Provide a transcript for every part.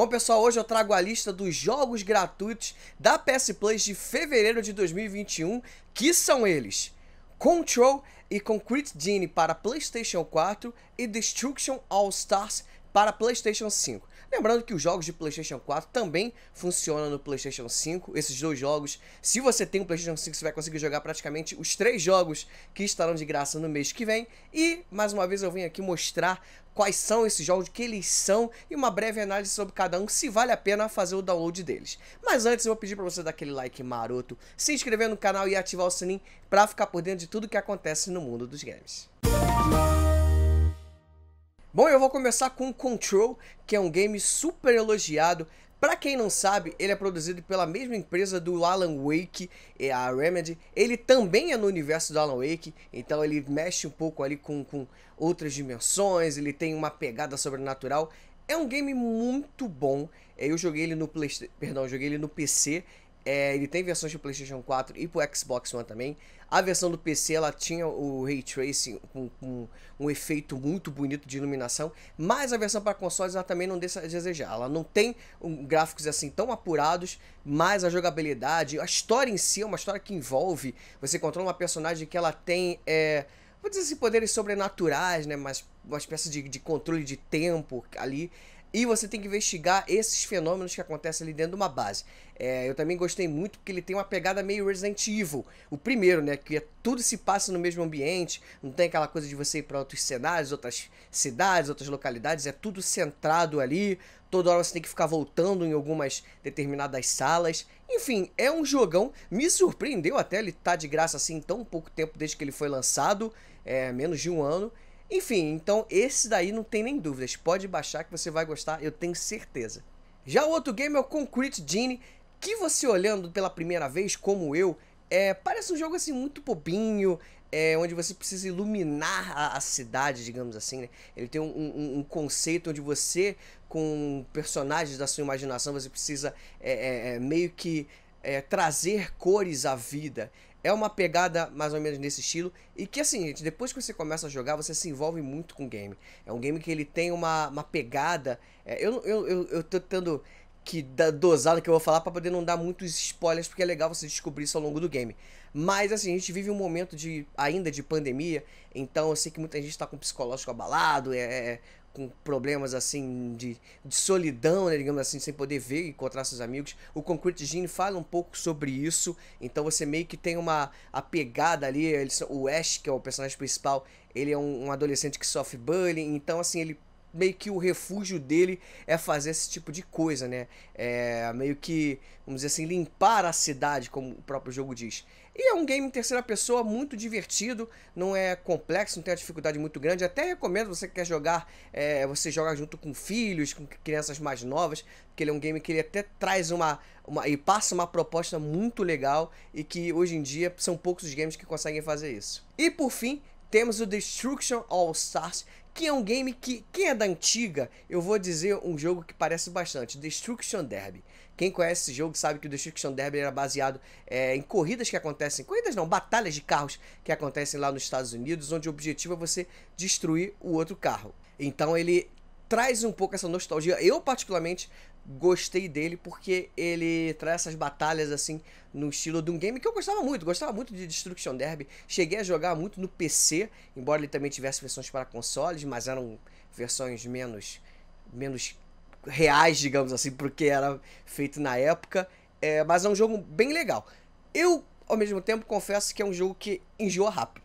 Bom, pessoal, hoje eu trago a lista dos jogos gratuitos da PS Plus de fevereiro de 2021, que são eles: Control e Concrete Genie para PlayStation 4 e Destruction All Stars para PlayStation 5. Lembrando que os jogos de PlayStation 4 também funcionam no PlayStation 5. Esses dois jogos, se você tem um PlayStation 5, você vai conseguir jogar praticamente os três jogos que estarão de graça no mês que vem. E, mais uma vez, eu vim aqui mostrar quais são esses jogos, que eles são e uma breve análise sobre cada um, se vale a pena fazer o download deles. Mas antes eu vou pedir para você dar aquele like maroto, se inscrever no canal e ativar o sininho para ficar por dentro de tudo que acontece no mundo dos games. Música Bom, eu vou começar com Control, que é um game super elogiado. Pra quem não sabe, ele é produzido pela mesma empresa do Alan Wake, é, a Remedy. Ele também é no universo do Alan Wake, então ele mexe um pouco ali com, com outras dimensões, ele tem uma pegada sobrenatural. É um game muito bom. É, eu joguei ele no Play... perdão, joguei ele no PC é, ele tem versões de PlayStation 4 e pro Xbox One também. A versão do PC ela tinha o ray tracing com, um efeito muito bonito de iluminação, mas a versão para consoles ela também não deixa a desejar. Ela não tem um, gráficos assim tão apurados, mas a jogabilidade, a história em si é uma história que envolve. Você controla uma personagem que ela tem. É, vou dizer assim, poderes sobrenaturais, né? Mas uma espécie de, de controle de tempo ali. E você tem que investigar esses fenômenos que acontecem ali dentro de uma base. É, eu também gostei muito porque ele tem uma pegada meio Resident Evil. O primeiro, né? Que é, tudo se passa no mesmo ambiente, não tem aquela coisa de você ir para outros cenários, outras cidades, outras localidades. É tudo centrado ali. Toda hora você tem que ficar voltando em algumas determinadas salas. Enfim, é um jogão. Me surpreendeu até ele estar tá de graça assim tão pouco tempo desde que ele foi lançado é, menos de um ano. Enfim, então esse daí não tem nem dúvidas. Pode baixar que você vai gostar, eu tenho certeza. Já o outro game é o Concrete Genie, que você olhando pela primeira vez, como eu, é, parece um jogo assim muito bobinho, é, onde você precisa iluminar a, a cidade, digamos assim. Né? Ele tem um, um, um, conceito onde você, com personagens da sua imaginação, você precisa é, é, é meio que é, trazer cores à vida é uma pegada mais ou menos nesse estilo e que assim, gente, depois que você começa a jogar, você se envolve muito com o game. É um game que ele tem uma, uma pegada. É, eu, eu, eu, eu tô tentando que da dosada que eu vou falar para poder não dar muitos spoilers, porque é legal você descobrir isso ao longo do game. Mas assim, a gente vive um momento de ainda de pandemia, então eu sei que muita gente tá com psicológico abalado, é, é com problemas assim de, de solidão, né, digamos assim, sem poder ver e encontrar seus amigos. O Concrete Gene fala um pouco sobre isso, então você meio que tem uma a pegada ali, ele, o Ash, que é o personagem principal, ele é um, um adolescente que sofre bullying, então assim, ele meio que o refúgio dele é fazer esse tipo de coisa, né? É meio que, vamos dizer assim, limpar a cidade, como o próprio jogo diz. E é um game em terceira pessoa muito divertido, não é complexo, não tem uma dificuldade muito grande. Até recomendo você que quer jogar, é, você jogar junto com filhos, com crianças mais novas, porque ele é um game que ele até traz uma, uma e passa uma proposta muito legal e que hoje em dia são poucos os games que conseguem fazer isso. E por fim, temos o Destruction All Stars, que é um game que, quem é da antiga, eu vou dizer um jogo que parece bastante, Destruction Derby. Quem conhece esse jogo sabe que o Destruction Derby era baseado é, em corridas que acontecem, corridas não, batalhas de carros que acontecem lá nos Estados Unidos, onde o objetivo é você destruir o outro carro. Então ele traz um pouco essa nostalgia. Eu, particularmente, gostei dele porque ele traz essas batalhas assim no estilo de um game que eu gostava muito, gostava muito de Destruction Derby. Cheguei a jogar muito no PC, embora ele também tivesse versões para consoles, mas eram versões menos menos reais, digamos assim, porque era feito na época. É, mas é um jogo bem legal. Eu, ao mesmo tempo, confesso que é um jogo que enjoa rápido.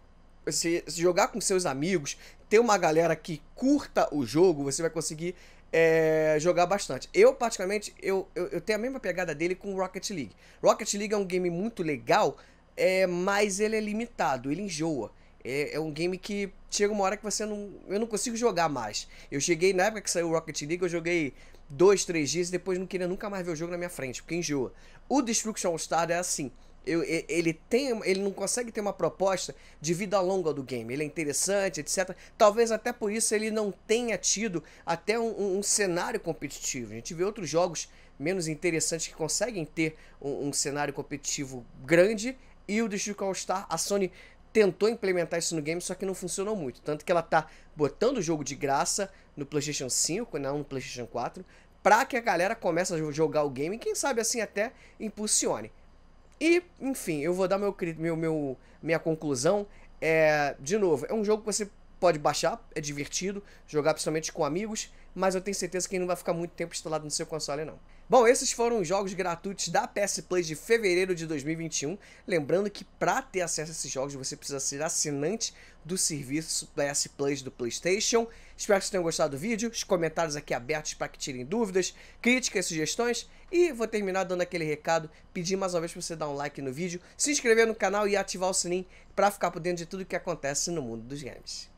Se jogar com seus amigos, ter uma galera que curta o jogo, você vai conseguir é, jogar bastante. Eu, particularmente, eu, eu, eu, tenho a mesma pegada dele com Rocket League. Rocket League é um game muito legal, é, mas ele é limitado, ele enjoa. É, é, um game que chega uma hora que você não. Eu não consigo jogar mais. Eu cheguei, na época que saiu o Rocket League, eu joguei dois, três dias e depois não queria nunca mais ver o jogo na minha frente, porque enjoa. O Destruction All Star é assim. Eu, ele tem ele não consegue ter uma proposta de vida longa do game ele é interessante etc talvez até por isso ele não tenha tido até um, um cenário competitivo a gente vê outros jogos menos interessantes que conseguem ter um, um cenário competitivo grande e o District All Star a Sony tentou implementar isso no game só que não funcionou muito tanto que ela está botando o jogo de graça no PlayStation 5 né, não no PlayStation 4 para que a galera comece a jogar o game e quem sabe assim até impulsione e, enfim, eu vou dar meu, meu, meu minha conclusão. É, de novo, é um jogo que você pode baixar, é divertido jogar principalmente com amigos, mas eu tenho certeza que não vai ficar muito tempo instalado no seu console não. Bom, esses foram os jogos gratuitos da PS Plus de fevereiro de 2021. Lembrando que para ter acesso a esses jogos você precisa ser assinante do serviço PS Plus do PlayStation. Espero que vocês tenham gostado do vídeo. Os comentários aqui abertos para que tirem dúvidas, críticas, sugestões. E vou terminar dando aquele recado, pedir mais uma vez para você dar um like no vídeo, se inscrever no canal e ativar o sininho para ficar por dentro de tudo que acontece no mundo dos games.